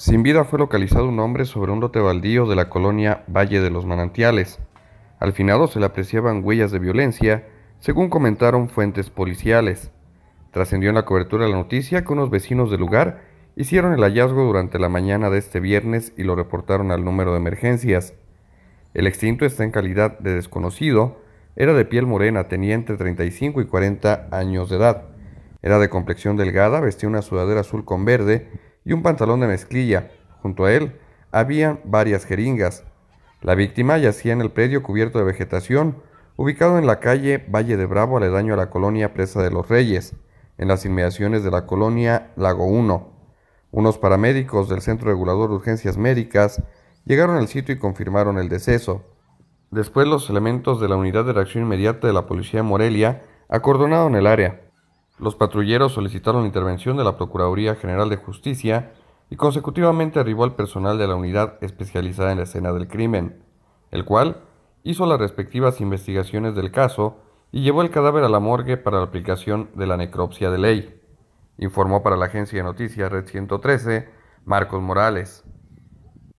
Sin vida fue localizado un hombre sobre un lote baldío de la colonia Valle de los Manantiales. Al finado se le apreciaban huellas de violencia, según comentaron fuentes policiales. Trascendió en la cobertura la noticia que unos vecinos del lugar hicieron el hallazgo durante la mañana de este viernes y lo reportaron al número de emergencias. El extinto está en calidad de desconocido, era de piel morena, tenía entre 35 y 40 años de edad. Era de complexión delgada, vestía una sudadera azul con verde y un pantalón de mezclilla. Junto a él había varias jeringas. La víctima yacía en el predio cubierto de vegetación, ubicado en la calle Valle de Bravo, aledaño a la colonia Presa de los Reyes, en las inmediaciones de la colonia Lago 1. Unos paramédicos del Centro Regulador de Urgencias Médicas llegaron al sitio y confirmaron el deceso. Después los elementos de la Unidad de Reacción Inmediata de la Policía de Morelia acordonaron el área. Los patrulleros solicitaron la intervención de la Procuraduría General de Justicia y consecutivamente arribó al personal de la unidad especializada en la escena del crimen, el cual hizo las respectivas investigaciones del caso y llevó el cadáver a la morgue para la aplicación de la necropsia de ley, informó para la agencia de noticias Red 113 Marcos Morales.